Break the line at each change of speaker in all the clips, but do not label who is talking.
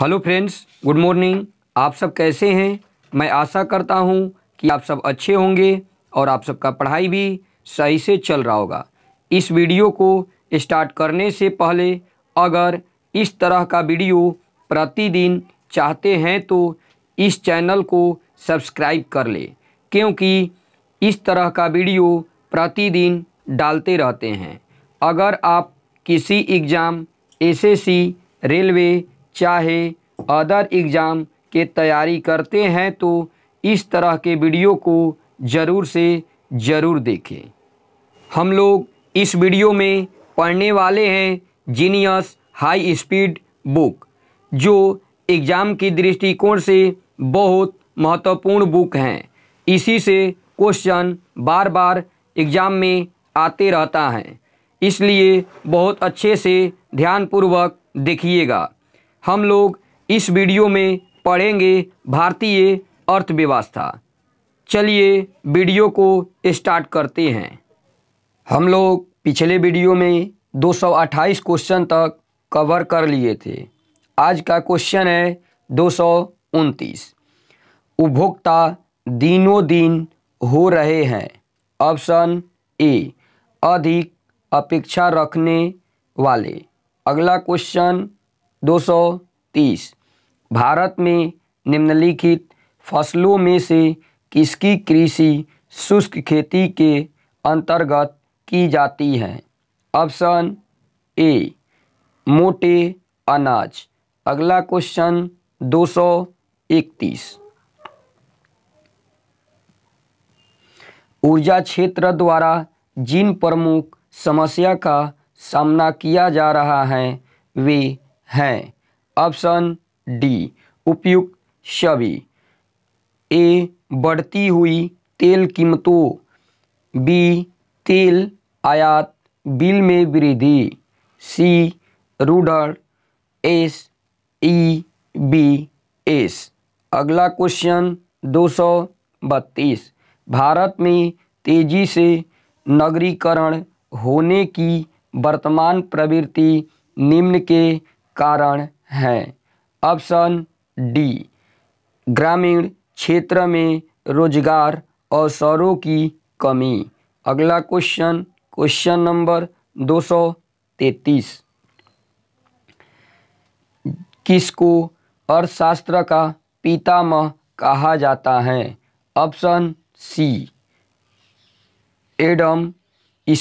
Hello friends good morning आप सब कैसे हैं मैं आशा करता हूं कि आप सब अच्छे होंगे और आप सबका पढ़ाई भी सही से चल रहा होगा इस वीडियो को स्टार्ट करने से पहले अगर इस तरह का वीडियो प्रतिदिन चाहते हैं तो इस चैनल को सब्सक्राइब कर ले क्योंकि इस तरह का वीडियो प्रतिदिन डालते रहते हैं अगर आप किसी एग्ज़ाम एसएससी रेलवे चाहे अदर एग्ज़ाम के तैयारी करते हैं तो इस तरह के वीडियो को ज़रूर से ज़रूर देखें हम लोग इस वीडियो में पढ़ने वाले हैं जीनियस हाई स्पीड बुक जो एग्ज़ाम की दृष्टिकोण से बहुत महत्वपूर्ण बुक हैं इसी से क्वेश्चन बार बार एग्ज़ाम में आते रहता है इसलिए बहुत अच्छे से ध्यानपूर्वक देखिएगा हम लोग इस वीडियो में पढ़ेंगे भारतीय अर्थव्यवस्था चलिए वीडियो को स्टार्ट करते हैं हम लोग पिछले वीडियो में 228 क्वेश्चन तक कवर कर लिए थे आज का क्वेश्चन है दो उपभोक्ता दिनों दिन हो रहे हैं ऑप्शन ए अधिक अपेक्षा रखने वाले अगला क्वेश्चन 230 भारत में निम्नलिखित फसलों में से किसकी कृषि शुष्क खेती के अंतर्गत की जाती है ऑप्शन ए मोटे अनाज अगला क्वेश्चन 231 ऊर्जा क्षेत्र द्वारा जिन प्रमुख समस्या का सामना किया जा रहा है वे हैं ऑप्शन डी उपयुक्त छवि ए बढ़ती हुई तेल कीमतों बी तेल आयात बिल में वृद्धि सी रूडर एस ई बी एस अगला क्वेश्चन दो सौ बत्तीस भारत में तेजी से नगरीकरण होने की वर्तमान प्रवृत्ति निम्न के कारण हैं ऑप्शन डी ग्रामीण क्षेत्र में रोजगार अवसरों की कमी अगला क्वेश्चन क्वेश्चन नंबर दो सौ किसको अर्थशास्त्र का पितामह कहा जाता है ऑप्शन सी एडम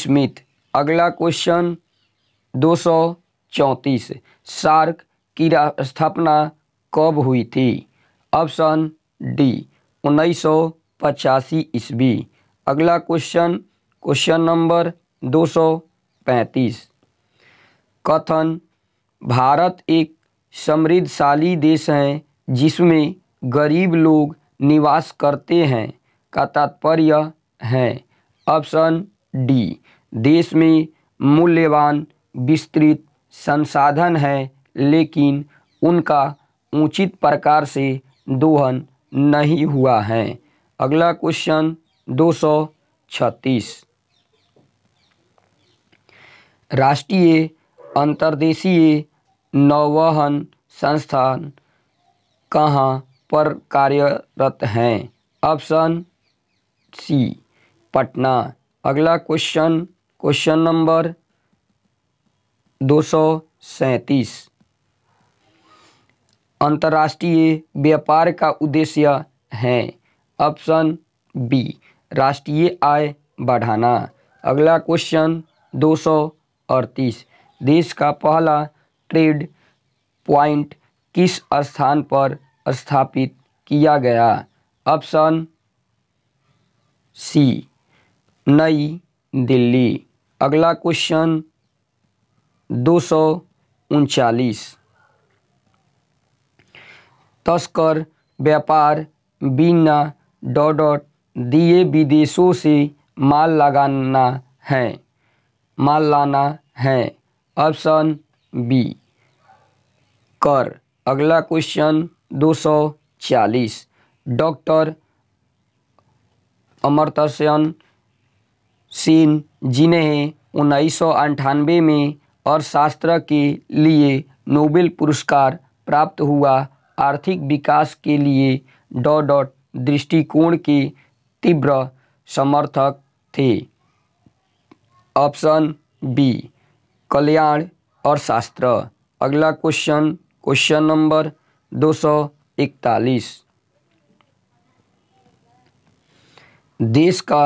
स्मिथ अगला क्वेश्चन दो सौ सार्क की स्थापना कब हुई थी ऑप्शन डी उन्नीस सौ पचासी ईस्वी अगला क्वेश्चन क्वेश्चन नंबर दो सौ पैंतीस कथन भारत एक समृद्धशाली देश है जिसमें गरीब लोग निवास करते हैं का तात्पर्य है ऑप्शन डी देश में मूल्यवान विस्तृत संसाधन है लेकिन उनका उचित प्रकार से दोहन नहीं हुआ है अगला क्वेश्चन दो सौ छत्तीस राष्ट्रीय अंतर्देशीय नौवहन संस्थान कहाँ पर कार्यरत हैं ऑप्शन सी पटना अगला क्वेश्चन क्वेश्चन नंबर दो सौ अंतर्राष्ट्रीय व्यापार का उद्देश्य है ऑप्शन बी राष्ट्रीय आय बढ़ाना अगला क्वेश्चन दो सौ अड़तीस देश का पहला ट्रेड पॉइंट किस स्थान पर स्थापित किया गया ऑप्शन सी नई दिल्ली अगला क्वेश्चन दो सौ उनचालीस तस्कर व्यापार बीना डॉडॉट दिए विदेशों से माल लगाना है माल लाना है ऑप्शन बी कर अगला क्वेश्चन दो सौ चालीस डॉक्टर अमरतस्यन सिंह जिन्हें उन्नीस सौ अंठानवे में और शास्त्र के लिए नोबेल पुरस्कार प्राप्त हुआ आर्थिक विकास के लिए डॉ डॉट दृष्टिकोण के तीव्र समर्थक थे ऑप्शन बी कल्याण और शास्त्र अगला क्वेश्चन क्वेश्चन नंबर दो सौ इकतालीस देश का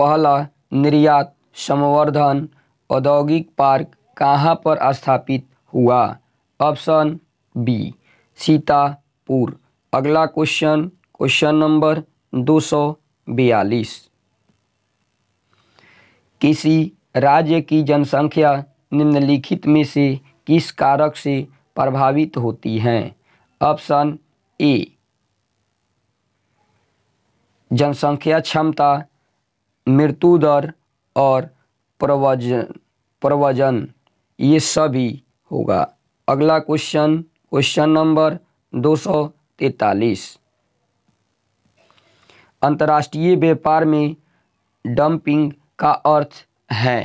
पहला निर्यात संवर्धन औद्योगिक पार्क कहाँ पर स्थापित हुआ ऑप्शन बी सीतापुर अगला क्वेश्चन क्वेश्चन नंबर दो सौ बयालीस किसी राज्य की जनसंख्या निम्नलिखित में से किस कारक से प्रभावित होती है ऑप्शन ए जनसंख्या क्षमता मृत्यु दर और प्रवजन प्रवजन ये सभी होगा अगला क्वेश्चन क्वेश्चन नंबर दो सौ तैतालीस अंतर्राष्ट्रीय व्यापार में डंपिंग का अर्थ है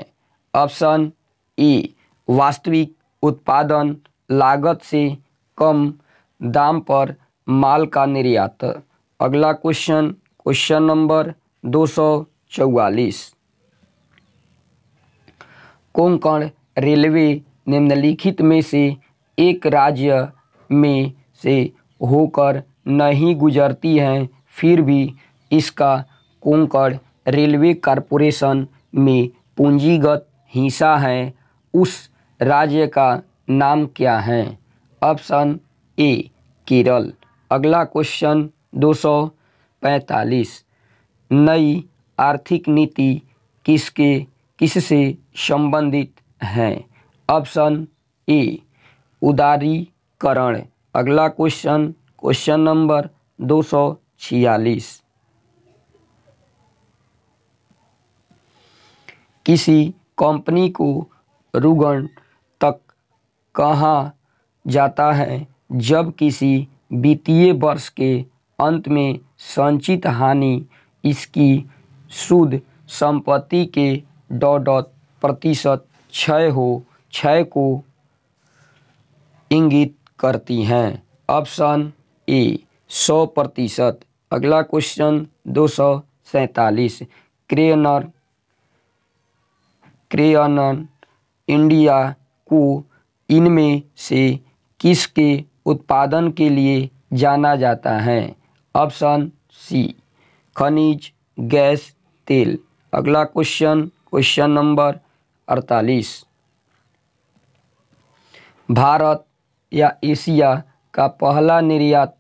ऑप्शन ए वास्तविक उत्पादन लागत से कम दाम पर माल का निर्यात अगला क्वेश्चन क्वेश्चन नंबर दो सौ चौवालीस कोंकण रेलवे निम्नलिखित में से एक राज्य में से होकर नहीं गुजरती है फिर भी इसका कोंकण रेलवे कॉरपोरेशन में पूंजीगत हिस्सा है उस राज्य का नाम क्या है ऑप्शन ए केरल अगला क्वेश्चन दो सौ पैंतालीस नई आर्थिक नीति किसके किससे संबंधित हैं ऑप्शन ए उदारीकरण अगला क्वेश्चन क्वेश्चन नंबर दो सौ छियालीस किसी कंपनी को रुगण तक कहा जाता है जब किसी वित्तीय वर्ष के अंत में संचित हानि इसकी शुद्ध संपत्ति के डॉ प्रतिशत क्षय हो क्षय को इंगित करती हैं ऑप्शन ए सौ प्रतिशत अगला क्वेश्चन दो सौ सैतालीस क्रेनर क्रेयनन इंडिया को इनमें से किसके उत्पादन के लिए जाना जाता है ऑप्शन सी खनिज गैस तेल अगला क्वेश्चन क्वेश्चन नंबर अड़तालीस भारत या एशिया का पहला निर्यात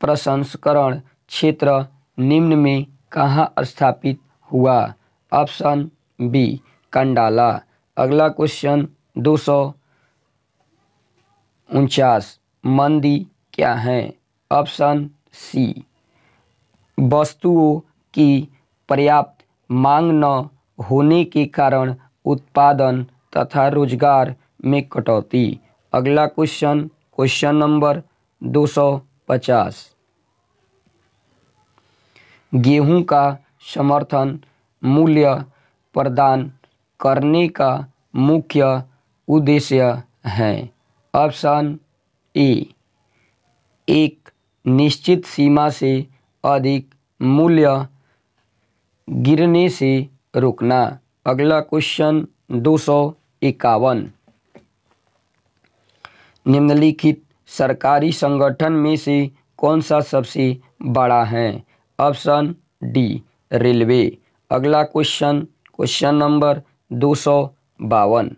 प्रसंस्करण क्षेत्र निम्न में कहाँ स्थापित हुआ ऑप्शन बी कंडाला अगला क्वेश्चन दो सौ उनचास मंदी क्या है ऑप्शन सी वस्तुओं की पर्याप्त मांग न होने के कारण उत्पादन तथा रोजगार में कटौती अगला क्वेश्चन क्वेश्चन नंबर 250 गेहूं का समर्थन मूल्य प्रदान करने का मुख्य उद्देश्य है ऑप्शन ए एक निश्चित सीमा से अधिक मूल्य गिरने से रोकना अगला क्वेश्चन दो सौ इक्यावन निम्नलिखित सरकारी संगठन में से कौन सा सबसे बड़ा है ऑप्शन डी रेलवे अगला क्वेश्चन क्वेश्चन नंबर दो सौ बावन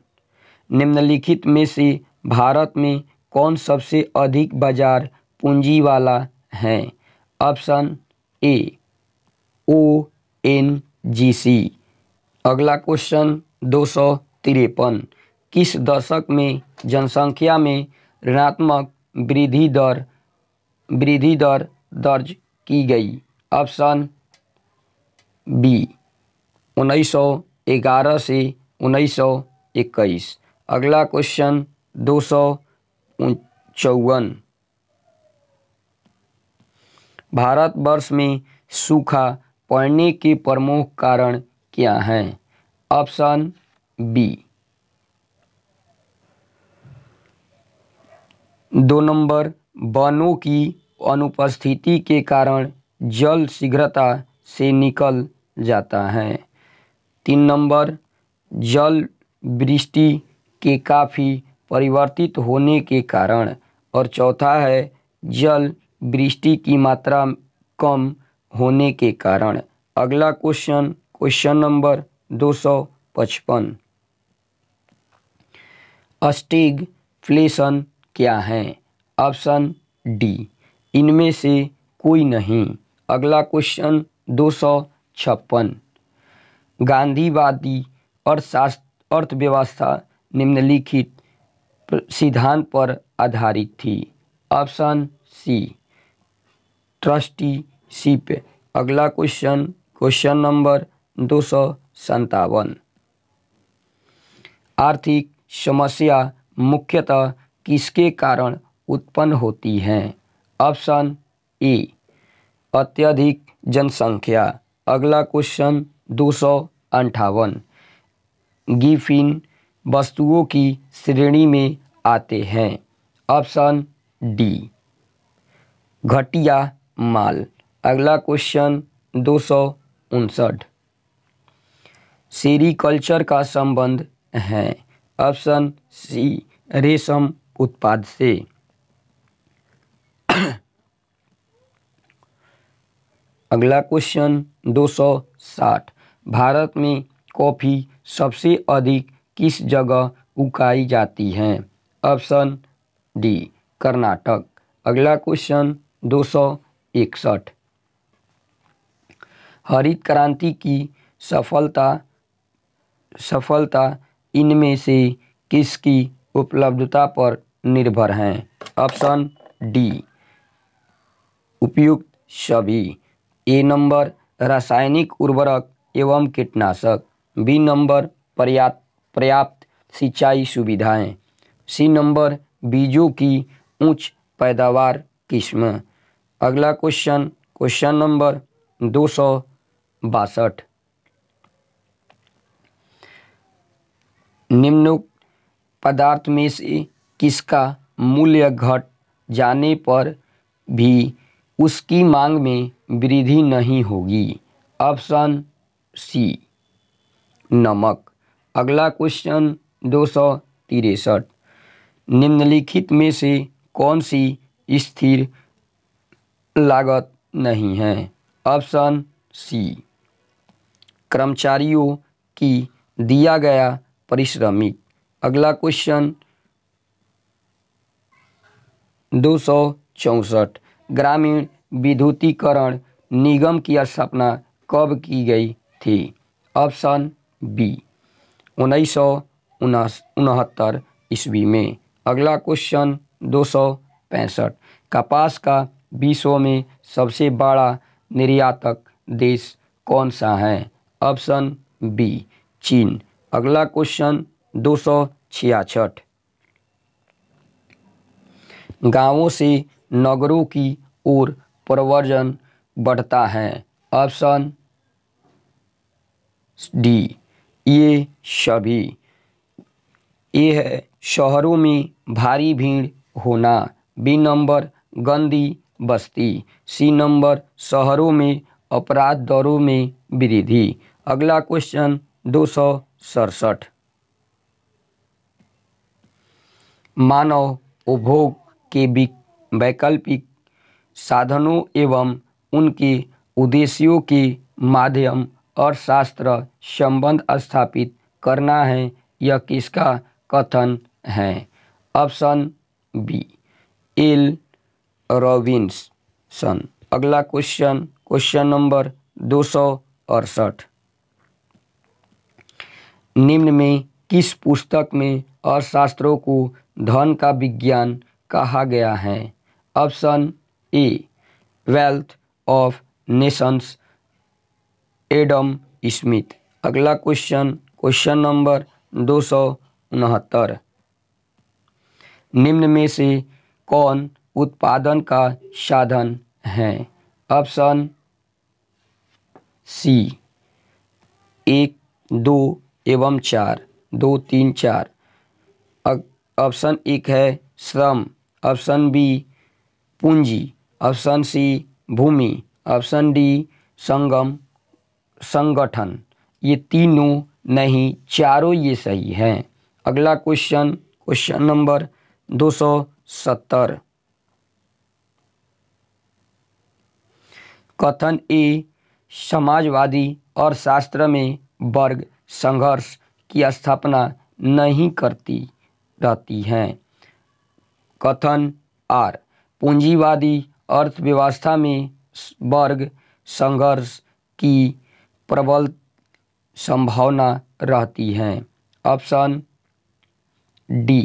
निम्नलिखित में से भारत में कौन सबसे अधिक बाजार पूंजी वाला है ऑप्शन ए ओ एन जी सी अगला क्वेश्चन दो सौ तिरपन किस दशक में जनसंख्या में ऋणात्मक वृद्धि दर वृद्धि दर दर्ज की गई ऑप्शन बी उन्नीस सौ ग्यारह से उन्नीस सौ इक्कीस अगला क्वेश्चन दो सौ चौवन भारतवर्ष में सूखा पड़ने के प्रमुख कारण क्या है ऑप्शन बी दो नंबर वनों की अनुपस्थिति के कारण जल शीघ्रता से निकल जाता है तीन नंबर जल वृष्टि के काफ़ी परिवर्तित होने के कारण और चौथा है जल वृष्टि की मात्रा कम होने के कारण अगला क्वेश्चन क्वेश्चन नंबर दो सौ पचपन फ्लेशन क्या है ऑप्शन डी इनमें से कोई नहीं अगला क्वेश्चन दो सौ छप्पन गांधीवादी अर्थशास्त्र अर्थव्यवस्था निम्नलिखित सिद्धांत पर आधारित थी ऑप्शन सी ट्रस्टी सीप अगला क्वेश्चन क्वेश्चन नंबर दो सौ संतावन आर्थिक समस्या मुख्यतः किसके कारण उत्पन्न होती हैं ऑप्शन ए अत्यधिक जनसंख्या अगला क्वेश्चन दो सौ अंठावन गिफिन वस्तुओं की श्रेणी में आते हैं ऑप्शन डी घटिया माल अगला क्वेश्चन दो सौ उनसठ सीरीकल्चर का संबंध है ऑप्शन सी रेशम उत्पाद से अगला क्वेश्चन 260 भारत में कॉफ़ी सबसे अधिक किस जगह उगाई जाती है ऑप्शन डी कर्नाटक अगला क्वेश्चन दो सौ इकसठ हरित क्रांति की सफलता सफलता इनमें से किसकी उपलब्धता पर निर्भर हैं ऑप्शन डी उपयुक्त सभी ए नंबर रासायनिक उर्वरक एवं कीटनाशक बी नंबर पर्याप्त पर्याप्त सिंचाई सुविधाएं सी नंबर बीजों की उच्च पैदावार किस्म अगला क्वेश्चन क्वेश्चन नंबर दो सौ बासठ निम्न पदार्थ में से किसका मूल्य घट जाने पर भी उसकी मांग में वृद्धि नहीं होगी ऑप्शन सी नमक अगला क्वेश्चन दो सौ तिरसठ निम्नलिखित में से कौन सी स्थिर लागत नहीं है ऑप्शन सी कर्मचारियों की दिया गया परिश्रमी अगला क्वेश्चन दो सौ चौसठ ग्रामीण विद्युतीकरण निगम की स्थापना कब की गई थी ऑप्शन बी उन्नीस सौ उनहत्तर ईस्वी में अगला क्वेश्चन दो सौ पैंसठ कपास का विश्व में सबसे बड़ा निर्यातक देश कौन सा है ऑप्शन बी चीन अगला क्वेश्चन दो सौ छियासठ गांवों से नगरों की ओर प्रवर्जन बढ़ता है ऑप्शन डी ये सभी ये है शहरों में भारी भीड़ होना बी नंबर गंदी बस्ती सी नंबर शहरों में अपराध दरों में वृद्धि अगला क्वेश्चन दो सौ सड़सठ मानव उपभोग के वैकल्पिक साधनों एवं उनके उद्देश्यों के माध्यम अर्थशास्त्र संबंध स्थापित करना है यह किसका कथन है option B L Robinson अगला क्वेश्चन क्वेश्चन नंबर दो सौ अड़सठ निम्न में किस पुस्तक में अर्थशास्त्रों को धन का विज्ञान कहा गया है option A Wealth of Nations Adam Smith अगला क्वेश्चन क्वेश्चन नंबर दो सौ उनहत्तर निम्न में से कौन उत्पादन का साधन है ऑप्शन सी एक दो एवं चार दो तीन चार ऑप्शन एक है श्रम ऑप्शन बी पूंजी ऑप्शन सी भूमि ऑप्शन डी संगम संगठन ये तीनों नहीं चारों ये सही हैं अगला क्वेश्चन क्वेश्चन नंबर दो सौ सत्तर कथन ए समाजवादी और शास्त्र में वर्ग संघर्ष की स्थापना नहीं करती रहती हैं कथन आर पूंजीवादी अर्थव्यवस्था में वर्ग संघर्ष की प्रबल संभावना रहती है ऑप्शन डी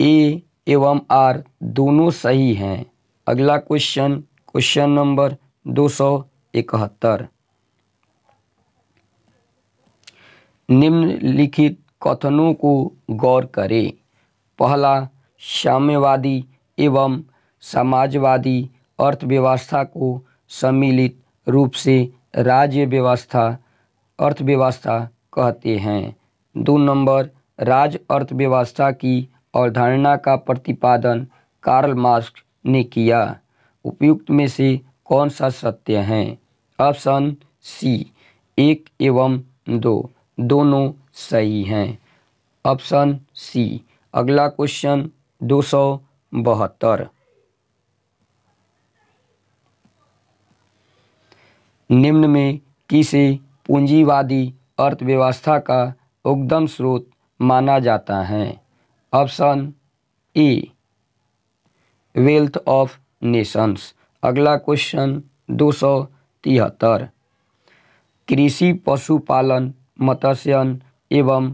ए एवं आर दोनों सही हैं अगला क्वेश्चन क्वेश्चन नंबर दो सौ इकहत्तर निम्नलिखित कथनों को गौर करें पहला साम्यवादी एवं समाजवादी अर्थव्यवस्था को सम्मिलित रूप से राज्य व्यवस्था अर्थव्यवस्था कहते हैं दो नंबर राज्य अर्थव्यवस्था की अवधारणा का प्रतिपादन कार्ल मार्क्स ने किया उपयुक्त में से कौन सा सत्य है ऑप्शन सी एक एवं दो दोनों सही हैं ऑप्शन सी अगला क्वेश्चन दो सौ बहत्तर निम्न में किसे पूंजीवादी अर्थव्यवस्था का उद्गम स्रोत माना जाता है option A Wealth of Nations अगला क्वेश्चन दो सौ तिहत्तर कृषि पशुपालन मत्स्यन एवं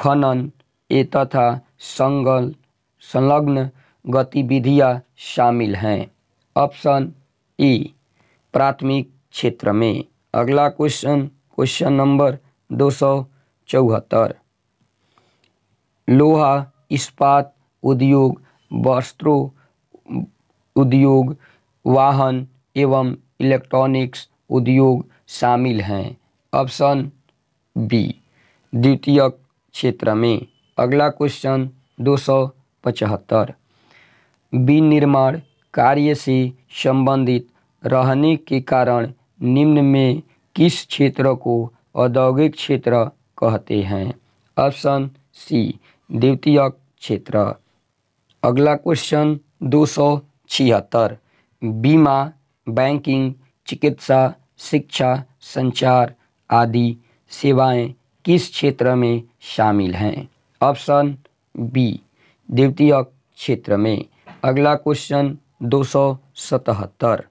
खनन ए तथा संगल संलग्न गतिविधियां शामिल हैं ऑप्शन ई प्राथमिक क्षेत्र में अगला क्वेश्चन क्वेश्चन नंबर दो सौ चौहत्तर लोहा इस्पात उद्योग वस्त्रो उद्योग वाहन एवं इलेक्ट्रॉनिक्स उद्योग शामिल हैं ऑप्शन बी द्वितीय क्षेत्र में अगला क्वेश्चन दो सौ पचहत्तर विनिर्माण कार्य से संबंधित रहने के कारण निम्न में किस क्षेत्र को औद्योगिक क्षेत्र कहते हैं ऑप्शन सी द्वितीय क्षेत्र अगला क्वेश्चन दो सौ छिहत्तर बीमा बैंकिंग चिकित्सा शिक्षा संचार आदि सेवाएं किस क्षेत्र में शामिल हैं ऑप्शन बी द्वितीय क्षेत्र में अगला क्वेश्चन दो सौ सतहत्तर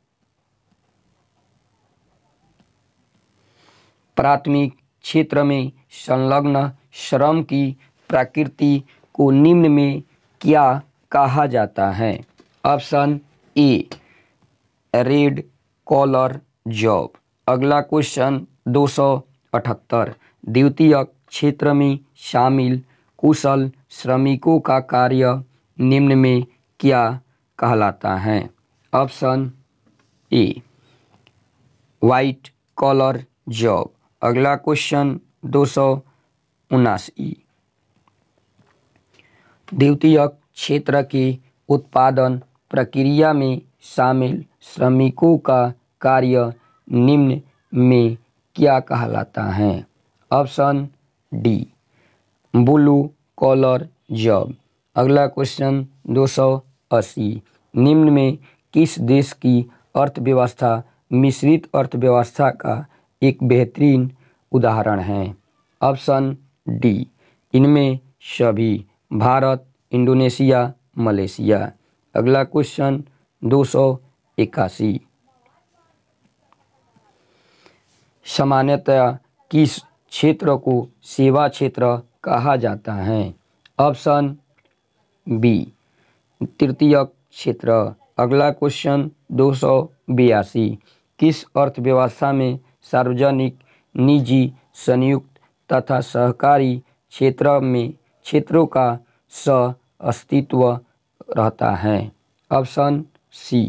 प्राथमिक क्षेत्र में संलग्न श्रम की प्रकृति को निम्न में क्या कहा जाता है option A red collar job अगला क्वेश्चन दो सौ अठहत्तर द्वितीय क्षेत्र में शामिल कुशल श्रमिकों का कार्य निम्न में क्या कहलाता है option A white collar job अगला क्वेश्चन दो सौ उनासी द्वितीय क्षेत्र के उत्पादन प्रक्रिया में शामिल श्रमिकों का कार्य निम्न में क्या कहलाता है option D blue collar job अगला क्वेश्चन 280 निम्न में किस देश की अर्थव्यवस्था मिश्रित अर्थव्यवस्था का एक बेहतरीन उदाहरण है ऑप्शन डी इनमें सभी भारत इंडोनेशिया मलेशिया अगला क्वेश्चन दो सौ इक्यासी सामान्यतः किस क्षेत्र को सेवा क्षेत्र कहा जाता है ऑप्शन बी तृतीय क्षेत्र अगला क्वेश्चन दो सौ बयासी किस अर्थव्यवस्था में सार्वजनिक निजी संयुक्त तथा सहकारी क्षेत्र में क्षेत्रों का स अस्तित्व रहता है ऑप्शन सी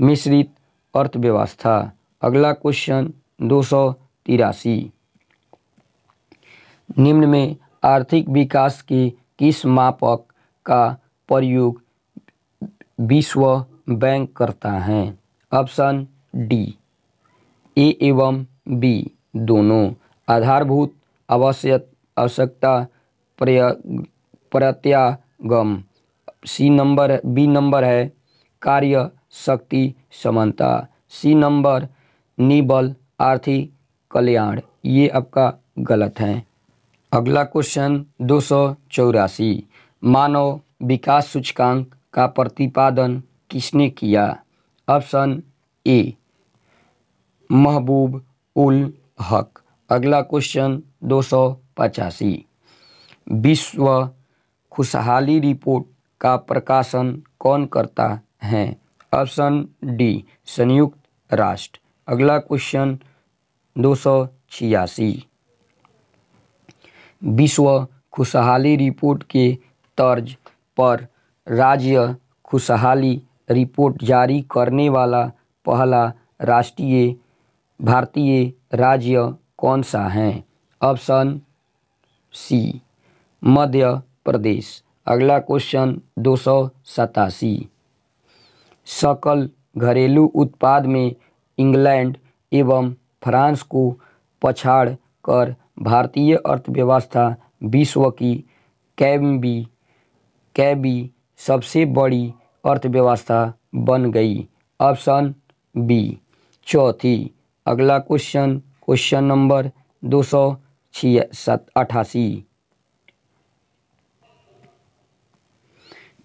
मिश्रित अर्थव्यवस्था अगला क्वेश्चन दो सौ तिरासी निम्न में आर्थिक विकास के किस मापक का प्रयोग विश्व बैंक करता है ऑप्शन डी ए एवं बी दोनों आधारभूत आवश्यक आवश्यकता प्रय प्रत्यागम सी नंबर बी नंबर है कार्य शक्ति समानता सी नंबर निबल आर्थिक कल्याण ये आपका गलत है अगला क्वेश्चन दो सौ चौरासी मानव विकास सूचकांक का प्रतिपादन किसने किया ऑप्शन ए महबूब उल हक अगला क्वेश्चन दो सौ पचासी विश्व खुशहाली रिपोर्ट का प्रकाशन कौन करता है ऑप्शन डी संयुक्त राष्ट्र अगला क्वेश्चन दो सौ छियासी विश्व खुशहाली रिपोर्ट के तर्ज पर राज्य खुशहाली रिपोर्ट जारी करने वाला पहला राष्ट्रीय भारतीय राज्य कौन सा है ऑप्शन सी मध्य प्रदेश अगला क्वेश्चन दो सौ सतासी सकल घरेलू उत्पाद में इंग्लैंड एवं फ्रांस को पछाड़ कर भारतीय अर्थव्यवस्था विश्व की कैबी कैबी सबसे बड़ी अर्थव्यवस्था बन गई ऑप्शन बी चौथी अगला क्वेश्चन क्वेश्चन नंबर दो सौ छिया अठासी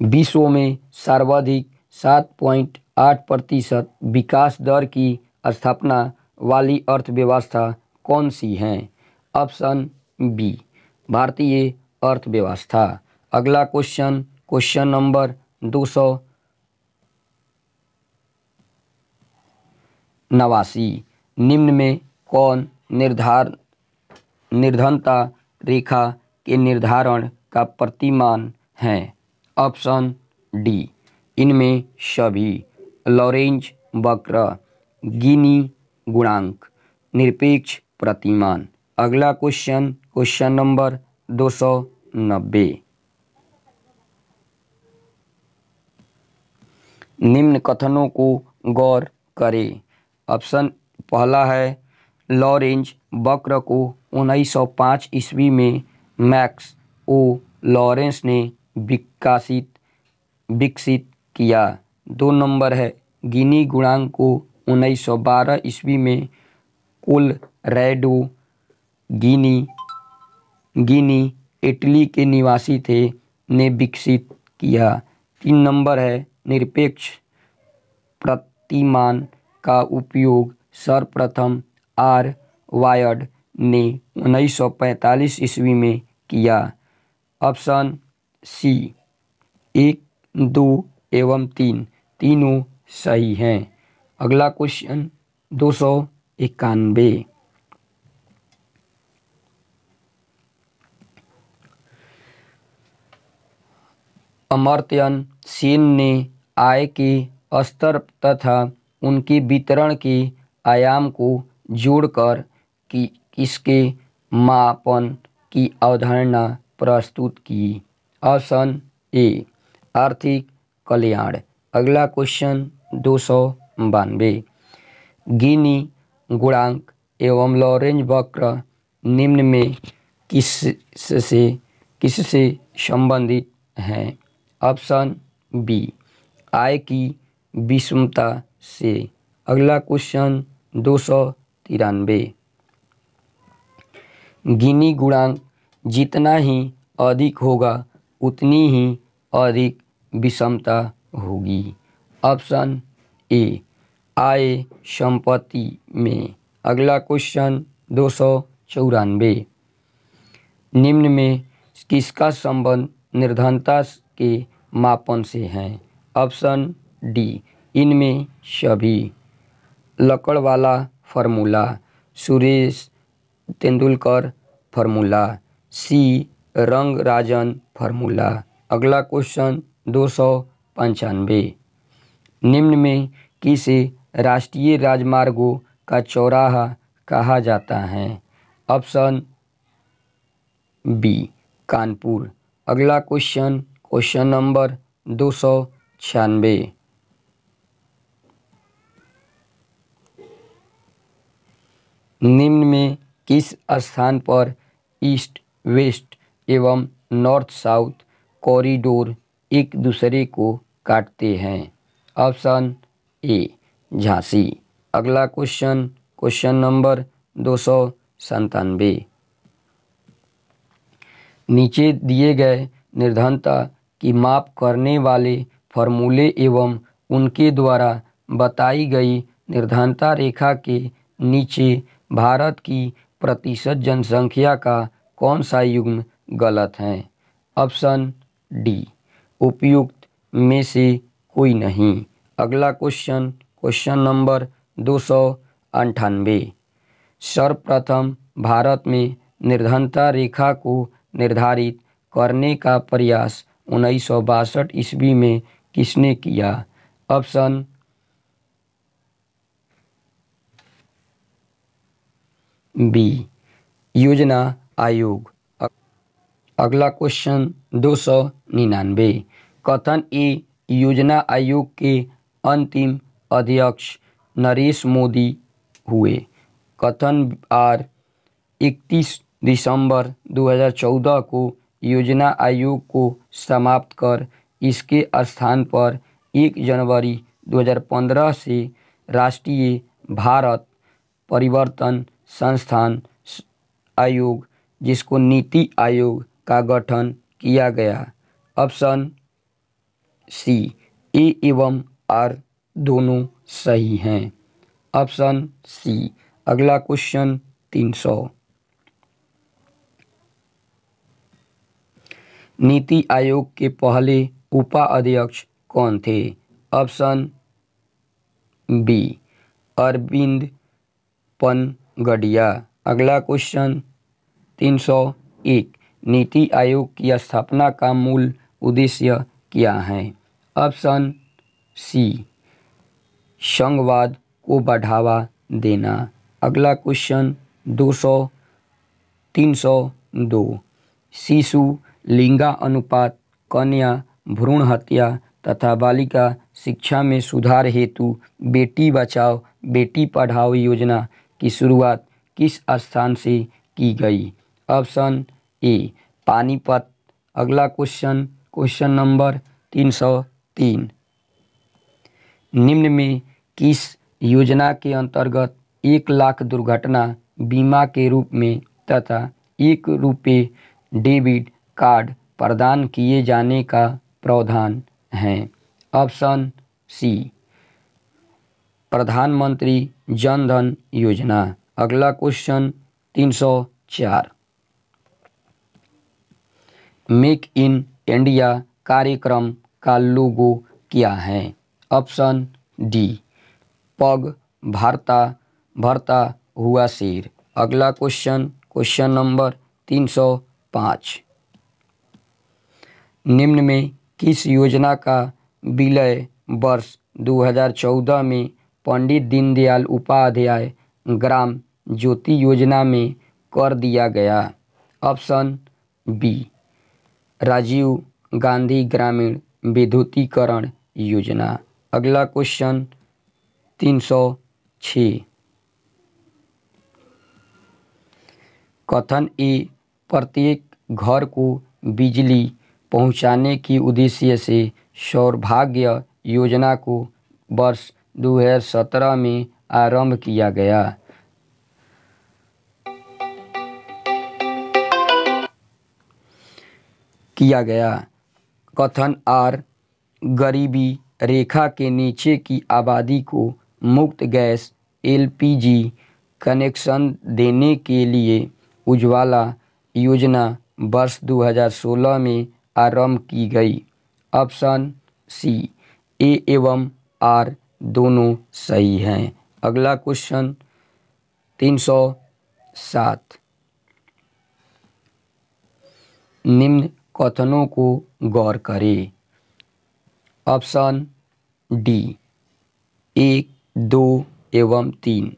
विश्व में सर्वाधिक सात पॉइंट आठ प्रतिशत विकास दर की स्थापना वाली अर्थव्यवस्था कौन सी हैं ऑप्शन बी भारतीय अर्थव्यवस्था अगला क्वेश्चन क्वेश्चन नंबर दो सौ नवासी निम्न में कौन निर्धार निर्धनता रेखा के निर्धारण का प्रतिमान है ऑप्शन डी इनमें सभी लॉरेंज वक्र गिनी गुणांक निरपेक्ष प्रतिमान अगला क्वेश्चन क्वेश्चन नंबर दो सौ नब्बे निम्न कथनों को गौर करें ऑप्शन पहला है लॉरेंज वक्र को 1905 ईस्वी में मैक्स ओ लॉरेंस ने विकसित विकसित किया दो नंबर है गिनी गुणांग को 1912 ईस्वी में कुल रेडो गिनी गिनी इटली के निवासी थे ने विकसित किया तीन नंबर है निरपेक्ष प्रतिमान का उपयोग सर्वप्रथम आर वायर्ड ने 1945 ईस्वी में किया ऑप्शन सी एक दो एवं तीन तीनों सही हैं अगला क्वेश्चन दो सौ इक्यानबे अमर्त्यन सेन ने आय के स्तर तथा उनके वितरण के आयाम को जोड़कर कि किसके मापन की अवधारणा प्रस्तुत की ऑप्शन ए आर्थिक कल्याण अगला क्वेश्चन दो सौ बानवे गिनी गुणांक एवं लॉरेंज वक्र निम्न में किस से किस से संबंधित हैं ऑप्शन बी आय की विषमता से अगला क्वेश्चन दो सौ तिरानवे गिनी गुणांक जितना ही अधिक होगा उतनी ही अधिक विषमता होगी ऑप्शन ए आय संपत्ति में अगला क्वेश्चन दो सौ चौरानवे निम्न में किसका संबंध निर्धनता के मापन से है ऑप्शन डी इनमें सभी लकड़ वाला formula Suresh Tendulkar formula C Rangarajan formula अगला क्वेश्चन दो सौ पंचानवे निम्न में किसे राष्ट्रीय राजमार्गों का चौराहा कहा जाता है ऑप्शन बी कानपुर अगला क्वेश्चन क्वेश्चन नंबर दो सौ छियानवे निम्न में किस स्थान पर ईस्ट वेस्ट एवं नॉर्थ साउथ कॉरिडोर एक दूसरे को काटते हैं ऑप्शन ए झांसी अगला क्वेश्चन क्वेश्चन नंबर दो सौ संतानवे नीचे दिए गए निर्धनता की माप करने वाले फॉर्मूले एवं उनके द्वारा बताई गई निर्धनता रेखा के नीचे भारत की प्रतिशत जनसंख्या का कौन सा युग्म गलत है ऑप्शन डी उपयुक्त में से कोई नहीं अगला क्वेश्चन क्वेश्चन नंबर दो सौ अंठानवे सर्वप्रथम भारत में निर्धनता रेखा को निर्धारित करने का प्रयास उन्नीस सौ बासठ ईस्वी में किसने किया ऑप्शन बी योजना आयोग अगला क्वेश्चन दो सौ निन्यानवे कथन ई योजना आयोग के अंतिम अध्यक्ष नरेश मोदी हुए कथन आर 31 दिसंबर 2014 को योजना आयोग को समाप्त कर इसके स्थान पर 1 जनवरी 2015 से राष्ट्रीय भारत परिवर्तन संस्थान आयोग जिसको नीति आयोग का गठन किया गया ऑप्शन सी ए एवं आर दोनों सही हैं ऑप्शन सी अगला क्वेश्चन तीन सौ नीति आयोग के पहले उपाध्यक्ष कौन थे ऑप्शन बी अरविंद पनगडिया अगला क्वेश्चन तीन सौ एक नीति आयोग की स्थापना का मूल उद्देश्य क्या है ऑप्शन सी संघवाद को बढ़ावा देना अगला क्वेश्चन दो सौ तीन सौ दो शिशु लिंगा अनुपात कन्या भ्रूण हत्या तथा बालिका शिक्षा में सुधार हेतु बेटी बचाओ बेटी पढ़ाओ योजना की शुरुआत किस स्थान से की गई ऑप्शन ए पानीपत अगला क्वेश्चन क्वेश्चन नंबर तीन सौ तीन निम्न में किस योजना के अंतर्गत एक लाख दुर्घटना बीमा के रूप में तथा एक रुपये डेबिट कार्ड प्रदान किए जाने का प्रावधान है ऑप्शन सी प्रधानमंत्री जन धन योजना अगला क्वेश्चन 304 मेक इन इंडिया कार्यक्रम का लोगो क्या है ऑप्शन डी पग भरता भरता हुआ शेर अगला क्वेश्चन क्वेश्चन नंबर तीन सौ पाँच निम्न में किस योजना का विलय वर्ष 2014 में पंडित दीनदयाल उपाध्याय ग्राम ज्योति योजना में कर दिया गया ऑप्शन बी राजीव गांधी ग्रामीण विद्युतीकरण योजना अगला क्वेश्चन तीन सौ छ कथन ए प्रत्येक घर को बिजली पहुंचाने की उद्देश्य से सौभाग्य योजना को वर्ष 2017 में आरंभ किया गया किया गया कथन आर गरीबी रेखा के नीचे की आबादी को मुक्त गैस एलपीजी कनेक्शन देने के लिए उज्ज्वला योजना वर्ष 2016 में आरंभ की गई ऑप्शन सी ए एवं आर दोनों सही हैं अगला क्वेश्चन तीन सौ सात निम्न कथनों को गौर करें ऑप्शन डी एक दो एवं तीन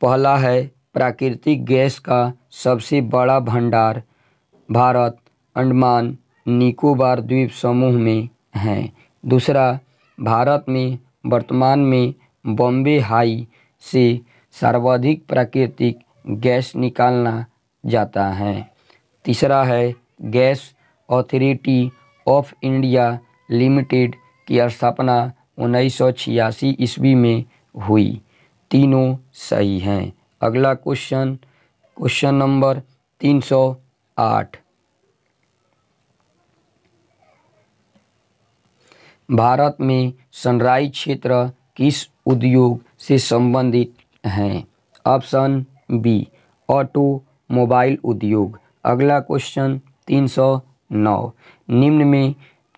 पहला है प्राकृतिक गैस का सबसे बड़ा भंडार भारत अंडमान निकोबार द्वीप समूह में है दूसरा भारत में वर्तमान में बॉम्बे हाई से सर्वाधिक प्राकृतिक गैस निकालना जाता है तीसरा है gas authority of India limited की स्थापना उन्नीस सौ छियासी ईस्वी में हुई तीनों सही हैं अगला क्वेश्चन क्वेश्चन नंबर तीन सौ आठ भारत में सनराइज क्षेत्र किस उद्योग से संबंधित हैं ऑप्शन बी ऑटोमोबाइल उद्योग अगला क्वेश्चन तीन सौ नौ निम्न में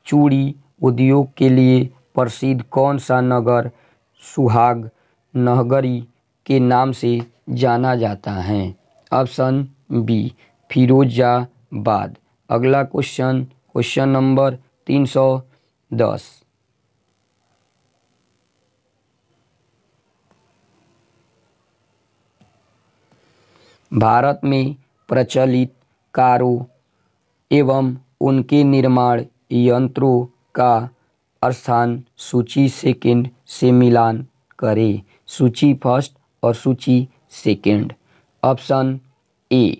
चूड़ी उद्योग के लिए प्रसिद्ध कौन सा नगर सुहाग नहगरी के नाम से जाना जाता है ऑप्शन बी फिरोजाबाद अगला क्वेश्चन क्वेश्चन नंबर तीन सौ दस भारत में प्रचलित कारों एवं उनके निर्माण यंत्रों का स्थान सूची सेकंड से मिलान करें सूची फर्स्ट और सूची सेकंड ऑप्शन ए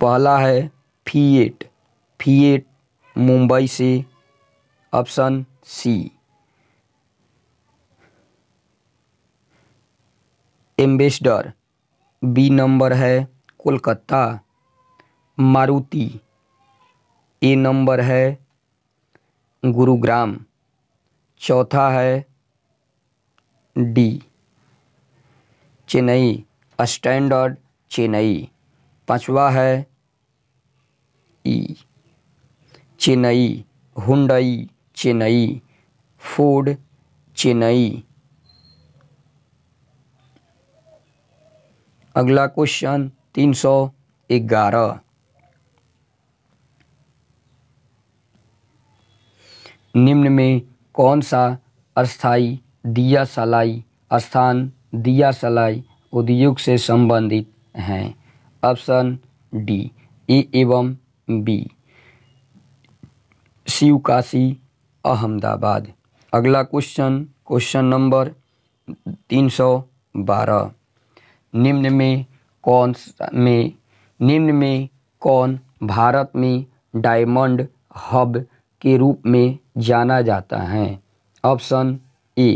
पहला है फीएट फीएट मुंबई से option C ambassador B number है कोलकाता मारुति ए नंबर है गुरुग्राम चौथा है डी चेन्नई स्टैंडर्ड चेन्नई पांचवा है E e। Chennai Hyundai Chennai Ford Chennai अगला क्वेश्चन तीन सौ ग्यारह निम्न में कौन सा अस्थाई दिया सलाई स्थान दिया सलाई उद्योग से संबंधित हैं ऑप्शन डी ए एवं बी शिवकाशी अहमदाबाद अगला क्वेश्चन क्वेश्चन नंबर तीन सौ बारह निम्न में कौन में निम्न में कौन भारत में डायमंड हब के रूप में जाना जाता है ऑप्शन ए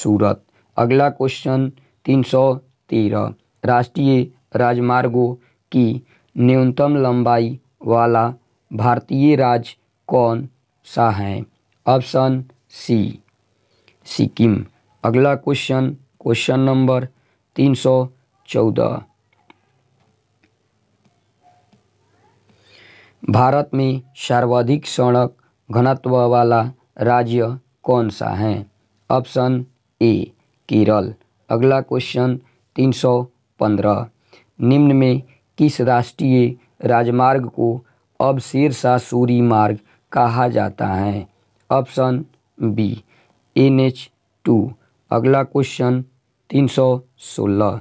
सूरत अगला क्वेश्चन तीन सौ तेरह राष्ट्रीय राजमार्गों की न्यूनतम लंबाई वाला भारतीय राज्य कौन सा है ऑप्शन सी सिक्किम अगला क्वेश्चन क्वेश्चन नंबर तीन सौ चौदह भारत में सर्वाधिक सड़क घनत्व वाला राज्य कौन सा है ऑप्शन ए केरल अगला क्वेश्चन तीन सौ पंद्रह निम्न में किस राष्ट्रीय राजमार्ग को अब शेरशाह सूरी मार्ग कहा जाता है option B N H two अगला क्वेश्चन तीन सौ सोलह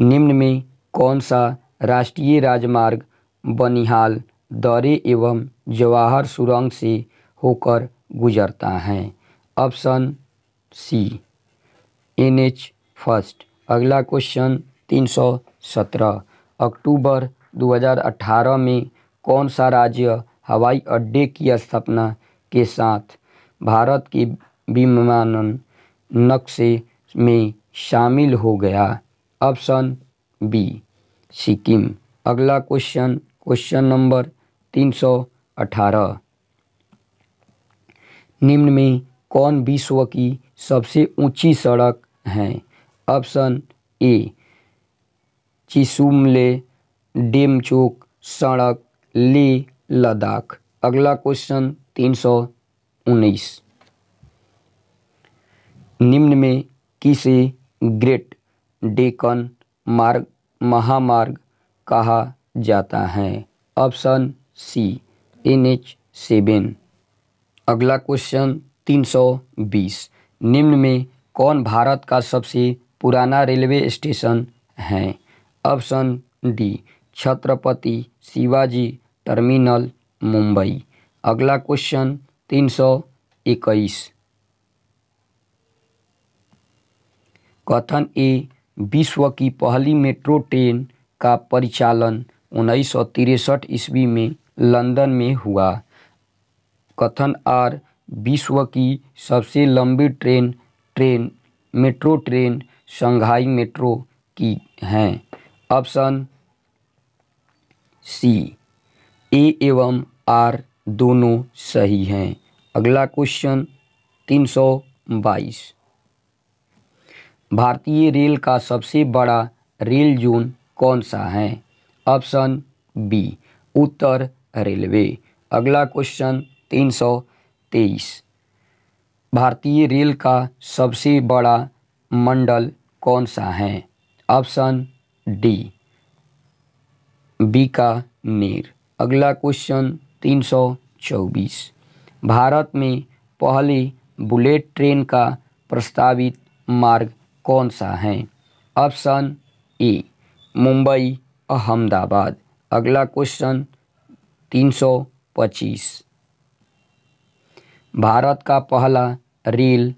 निम्न में कौन सा राष्ट्रीय राजमार्ग बनिहाल दौरे एवं जवाहर सुरंग से होकर गुजरता है option C N H first अगला क्वेश्चन तीन सौ सत्रह अक्टूबर 2018 में कौन सा राज्य हवाई अड्डे की स्थापना के साथ भारत के विमानन नक्शे में शामिल हो गया ऑप्शन बी सिक्किम अगला क्वेश्चन क्वेश्चन नंबर तीन सौ अठारह निम्न में कौन विश्व की सबसे ऊंची सड़क है ऑप्शन ए चिसुमले डेमचोक सड़क ले लद्दाख अगला क्वेश्चन तीन सौ उन्नीस निम्न में किसे ग्रेट डेकन मार्ग महामार्ग कहा जाता है option C N H seven अगला क्वेश्चन 320 निम्न में कौन भारत का सबसे पुराना रेलवे स्टेशन है option D Chhatrapati Shivaji terminal Mumbai अगला क्वेश्चन 321 कथन ए विश्व की पहली मेट्रो ट्रेन का परिचालन उन्नीस सौ तिरसठ ईस्वी में लंदन में हुआ कथन आर विश्व की सबसे लंबी train train metro train Shanghai metro की हैं ऑप्शन सी ए एवं आर दोनों सही हैं अगला क्वेश्चन तीन सौ बाईस भारतीय रेल का सबसे बड़ा रेल जोन कौन सा है ऑप्शन बी उत्तर रेलवे अगला क्वेश्चन तीन सौ तेईस भारतीय रेल का सबसे बड़ा मंडल कौन सा है ऑप्शन डी बीकानेर अगला क्वेश्चन तीन सौ चौबीस भारत में पहले बुलेट ट्रेन का प्रस्तावित मार्ग कौन सा है ऑप्शन ए मुंबई अहमदाबाद अगला क्वेश्चन तीन सौ पच्चीस भारत का पहला रेल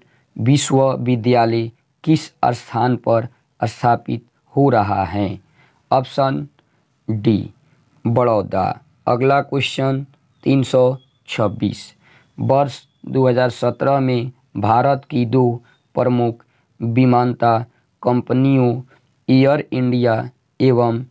विश्वविद्यालय किस स्थान पर स्थापित हो रहा है ऑप्शन डी बड़ौदा अगला क्वेश्चन तीन सौ छब्बीस वर्ष 2017 में भारत की दो प्रमुख विमानता कंपनियों एयर इंडिया एवं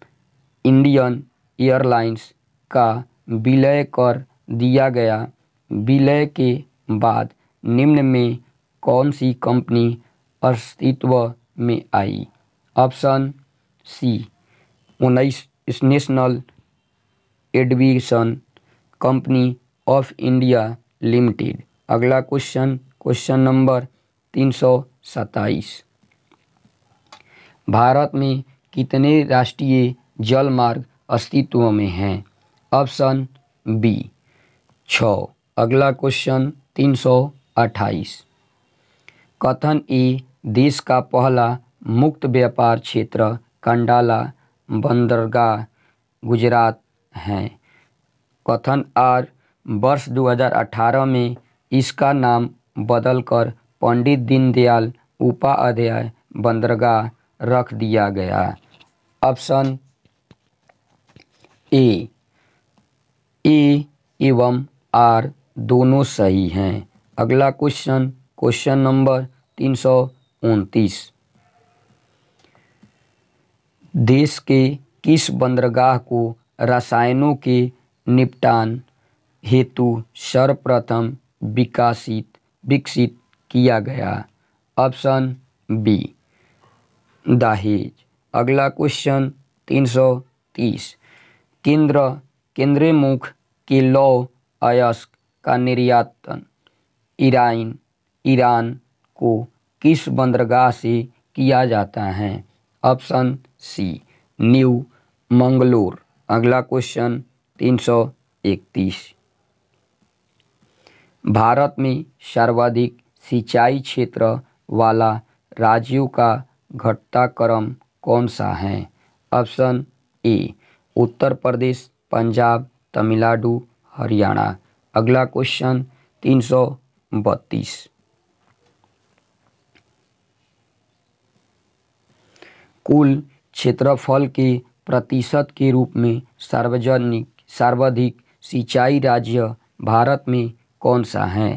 इंडियन एयरलाइंस का विलय कर दिया गया विलय के बाद निम्न में कौन सी कंपनी अस्तित्व में आई ऑप्शन सी उन्नीस national aviation company of India limited अगला क्वेश्चन क्वेश्चन नंबर तीन सौ सत्ताईस भारत में कितने राष्ट्रीय जलमार्ग अस्तित्व में हैं ऑप्शन बी छ अगला क्वेश्चन तीन सौ अट्ठाईस कथन ए देश का पहला मुक्त व्यापार क्षेत्र कंडाला बंदरगाह गुजरात है कथन आर वर्ष 2018 में इसका नाम बदलकर पंडित दीनदयाल उपाध्याय बंदरगाह रख दिया गया ऑप्शन ए ए एवं आर दोनों सही हैं अगला क्वेश्चन क्वेश्चन नंबर तीन सौ उनतीस देश के किस बंदरगाह को रसायनों के निपटान हेतु सर्वप्रथम विकासित विकसित किया गया ऑप्शन बी दाहिज अगला क्वेश्चन 330 केंद्र केंद्रीय मुख की लौ अयस्क का निर्यातन ईरान ईरान को किस बंदरगाह से किया जाता है ऑप्शन सी न्यू मंगलोर अगला क्वेश्चन 331 भारत में सर्वाधिक सिंचाई क्षेत्र वाला राज्यों का घटता क्रम कौन सा है ऑप्शन ए उत्तर प्रदेश पंजाब तमिलनाडु हरियाणा अगला क्वेश्चन तीन सौ बत्तीस कुल क्षेत्रफल के प्रतिशत के रूप में सार्वजनिक सर्वाधिक सिंचाई राज्य भारत में कौन सा है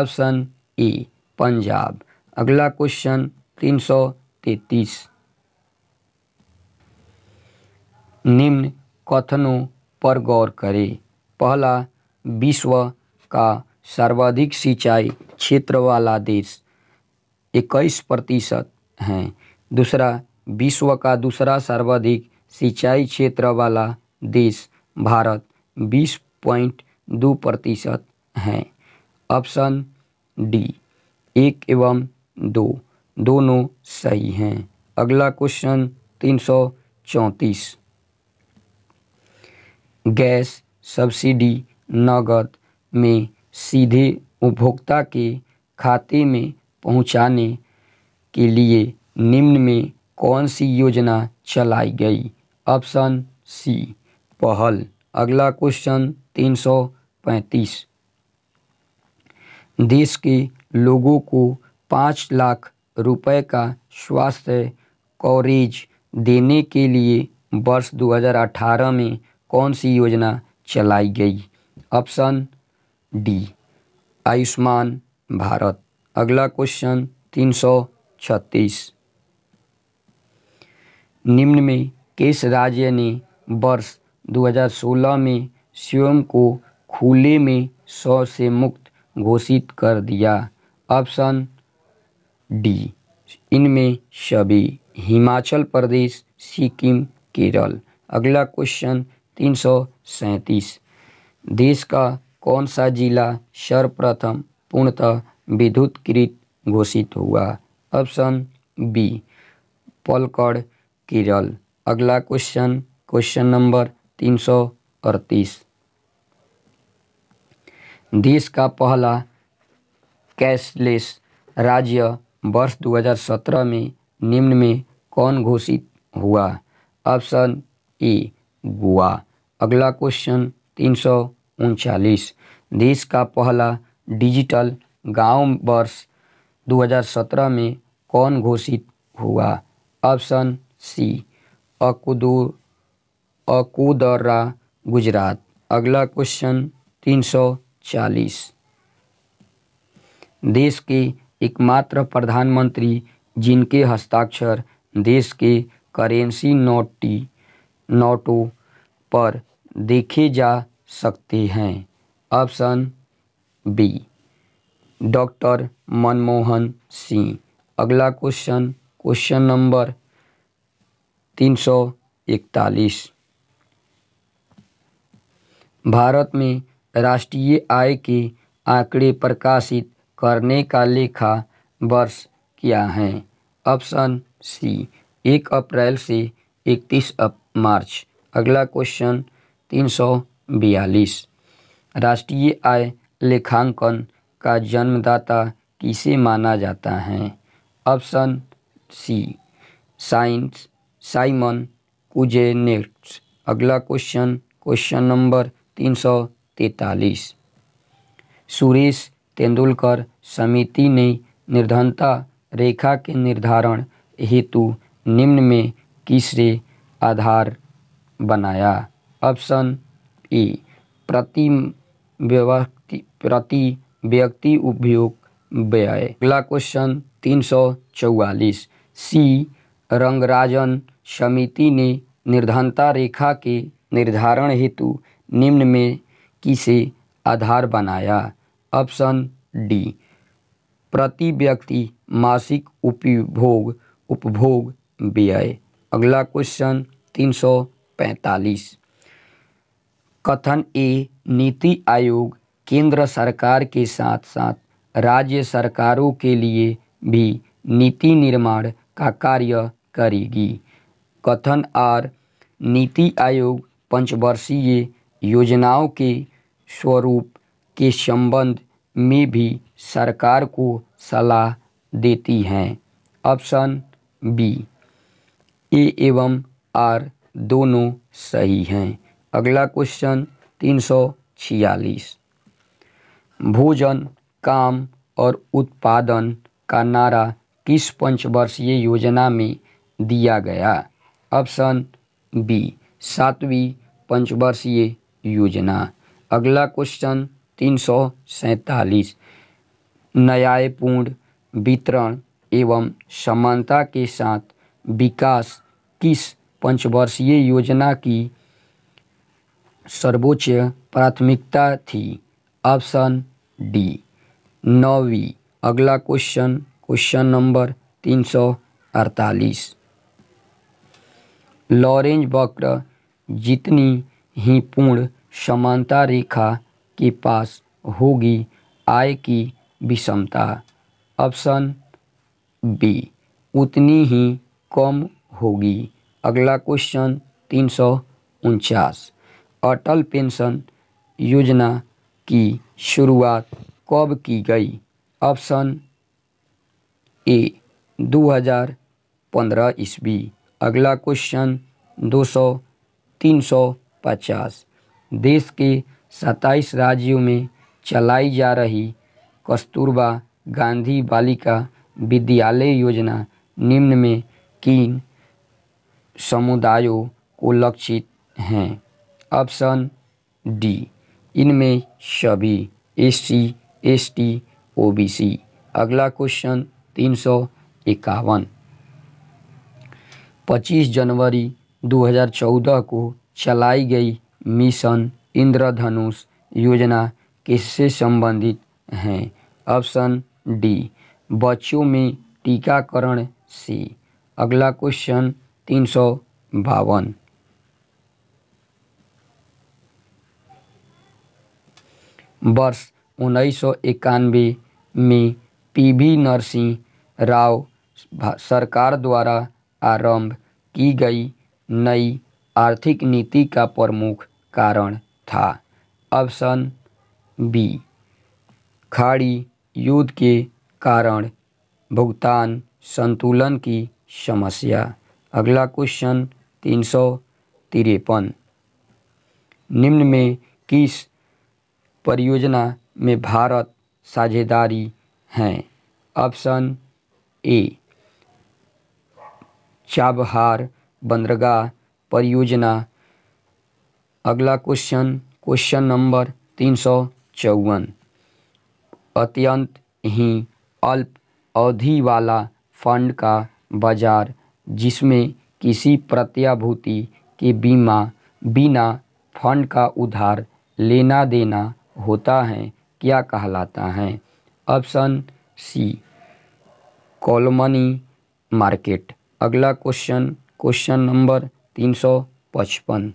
ऑप्शन ए e, पंजाब अगला क्वेश्चन तीन सौ तैतीस निम्न कथनों पर गौर करें पहला विश्व का सर्वाधिक सिंचाई क्षेत्र वाला देश इक्कीस प्रतिशत है दूसरा विश्व का दूसरा सर्वाधिक सिंचाई क्षेत्र वाला देश भारत बीस पॉइंट दो प्रतिशत है ऑप्शन डी एक एवं दो दोनों सही हैं अगला क्वेश्चन तीन सौ चौंतीस गैस सब्सिडी नगद में सीधे उपभोक्ता के खाते में पहुंचाने के लिए निम्न में कौन सी योजना चलाई गई ऑप्शन सी पहल अगला क्वेश्चन तीन सौ पैंतीस देश के लोगों को पाँच लाख रुपए का स्वास्थ्य कवरेज देने के लिए वर्ष 2018 में कौन सी योजना चलाई गई ऑप्शन डी आयुष्मान भारत अगला क्वेश्चन तीन सौ छत्तीस निम्न में किस राज्य ने वर्ष 2016 में स्वयं को खुले में शौच से मुक्त घोषित कर दिया ऑप्शन डी इनमें सभी हिमाचल प्रदेश सिक्किम केरल अगला क्वेश्चन तीन सौ सैंतीस देश का कौन सा जिला सर्वप्रथम पूर्णतः विद्युतकृत घोषित हुआ ऑप्शन बी पलकड़ केरल अगला क्वेश्चन क्वेश्चन नंबर तीन सौ अड़तीस देश का पहला कैशलेस राज्य वर्ष 2017 में निम्न में कौन घोषित हुआ ऑप्शन ए गोवा अगला क्वेश्चन तीन सौ उनचालीस देश का पहला डिजिटल गांव वर्ष 2017 में कौन घोषित हुआ ऑप्शन सी अकुदू अकुदरा गुजरात अगला क्वेश्चन तीन सौ चालीस देश के एकमात्र प्रधानमंत्री जिनके हस्ताक्षर देश के करेंसी नोटी नोटों पर देखे जा सकते हैं option B doctor Manmohan Singh अगला क्वेश्चन क्वेश्चन नंबर तीन सौ इकतालीस भारत में राष्ट्रीय आय के आंकड़े प्रकाशित करने का लेखा वर्ष क्या है ऑप्शन सी एक अप्रैल से इकतीस मार्च अगला क्वेश्चन तीन सौ बयालीस राष्ट्रीय आय लेखांकन का जन्मदाता किसे माना जाता है option C science Simon Kuznets अगला क्वेश्चन क्वेश्चन नंबर तीन सौ तैतालीस सुरेश तेंदुलकर समिति ने निर्धनता रेखा के निर्धारण हेतु निम्न में किसरे आधार बनाया ऑप्शन ए प्रति व्यक्ति प्रति व्यक्ति उपयोग व्यय अगला क्वेश्चन तीन सौ चौवालीस सी रंगराजन समिति ने निर्धनता रेखा के निर्धारण हेतु निम्न में किसे आधार बनाया ऑप्शन डी प्रति व्यक्ति मासिक उपभोग उपभोग व्यय अगला क्वेश्चन तीन सौ पैंतालीस कथन ए नीति आयोग केंद्र सरकार के साथ साथ राज्य सरकारों के लिए भी नीति निर्माण का कार्य करेगी कथन आर नीति आयोग पंचवर्षीय योजनाओं के स्वरूप के संबंध में भी सरकार को सलाह देती हैं ऑप्शन बी ए एवं आर दोनों सही हैं अगला क्वेश्चन तीन सौ छियालीस भोजन काम और उत्पादन का नारा किस पंचवर्षीय योजना में दिया गया ऑप्शन बी सातवीं पंचवर्षीय योजना अगला क्वेश्चन तीन सौ सैंतालीस न्यायपूर्ण वितरण एवं समानता के साथ विकास किस पंचवर्षीय योजना की सर्वोच्च प्राथमिकता थी ऑप्शन डी नौवीं अगला क्वेश्चन क्वेश्चन नंबर तीन सौ अड़तालीस लॉरेंज वक्र जितनी ही पूर्ण समानता रेखा के पास होगी आय की विषमता ऑप्शन बी उतनी ही कम होगी अगला क्वेश्चन तीन सौ उनचास अटल पेंशन योजना की शुरुआत कब की गई ऑप्शन ए 2015 ईस्वी अगला क्वेश्चन दो सौ तीन सौ पचास देश के सत्ताईस राज्यों में चलाई जा रही कस्तूरबा गांधी बालिका विद्यालय योजना निम्न में किन समुदायों को लक्षित हैं ऑप्शन डी इनमें सभी S C S T O B C अगला क्वेश्चन तीन सौ इक्यावन पच्चीस जनवरी 2014 को चलाई गई मिशन इंद्रधनुष योजना किससे संबंधित हैं ऑप्शन डी बच्चों में टीकाकरण सी अगला क्वेश्चन तीन सौ बावन वर्ष उन्नीस सौ इक्यानवे में पीवी नरसिंह राव सरकार द्वारा आरंभ की गई नई आर्थिक नीति का प्रमुख कारण था ऑप्शन बी खाड़ी युद्ध के कारण भुगतान संतुलन की समस्या अगला क्वेश्चन तीन सौ तिरपन निम्न में किस परियोजना में भारत साझेदारी हैं ऑप्शन ए चाबहार बंदरगाह परियोजना अगला क्वेश्चन क्वेश्चन नंबर तीन सौ चौवन अत्यंत ही अल्प अवधि वाला फंड का बाजार जिसमें किसी प्रत्याभूति के बीमा बिना फंड का उधार लेना देना होता है क्या कहलाता है ऑप्शन सी कॉलमनी मार्केट अगला क्वेश्चन क्वेश्चन नंबर तीन सौ पचपन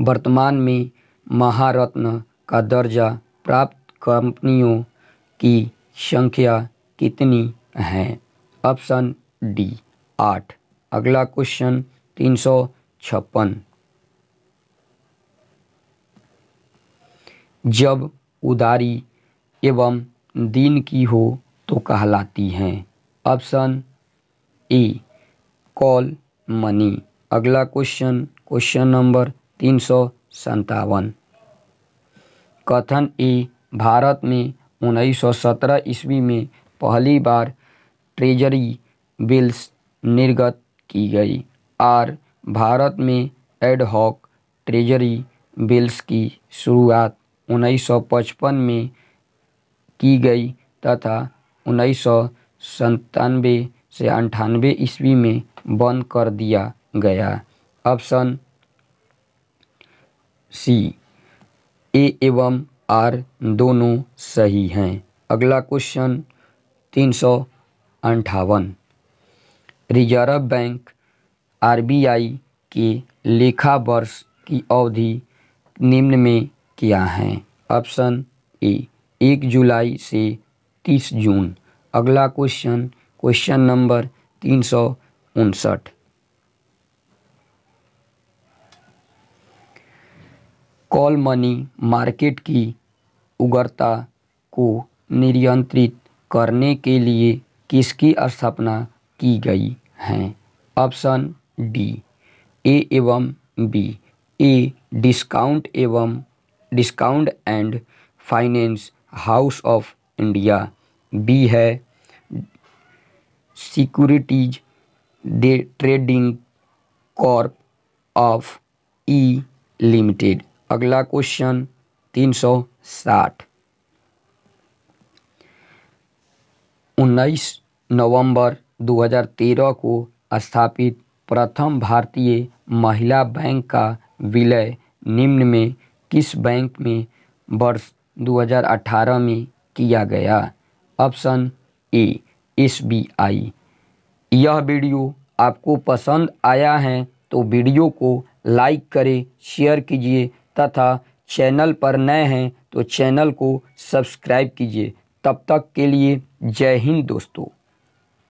वर्तमान में महारत्न का दर्जा प्राप्त कंपनियों की संख्या कितनी है ऑप्शन डी आठ अगला क्वेश्चन तीन सौ छप्पन जब उदारी एवं दीन की हो तो कहलाती हैं ऑप्शन ए कॉल मनी अगला क्वेश्चन क्वेश्चन नंबर तीन सौ संतावन कथन ई भारत में उन्नीस सौ सत्रह ईस्वी में पहली बार ट्रेजरी बिल्स निर्गत की गई और भारत में एडहॉक ट्रेजरी बिल्स की शुरुआत 1955 में की गई तथा उन्नीस सौ से अंठानवे ईस्वी में बंद कर दिया गया ऑप्शन सी ए एवं आर दोनों सही हैं अगला क्वेश्चन तीन सौ अंठावन रिजर्व बैंक आरबीआई के लेखा वर्ष की अवधि निम्न में क्या है ऑप्शन ए एक जुलाई से तीस जून अगला क्वेश्चन क्वेश्चन नंबर तीन सौ उनसठ कॉल मनी मार्केट की उग्रता को नियंत्रित करने के लिए किसकी स्थापना की गई है ऑप्शन डी ए एवं बी ए डिस्काउंट एवं discount and finance house of India B है securities trading corp of E limited अगला क्वेश्चन तीन सौ साठ उन्नीस नवंबर 2013 को स्थापित प्रथम भारतीय महिला बैंक का विलय निम्न में किस बैंक में वर्ष 2018 में किया गया option A S B I यह वीडियो आपको पसंद आया है तो वीडियो को लाइक करें शेयर कीजिए तथा चैनल पर नए हैं तो चैनल को सब्सक्राइब कीजिए तब तक के लिए जय हिंद दोस्तों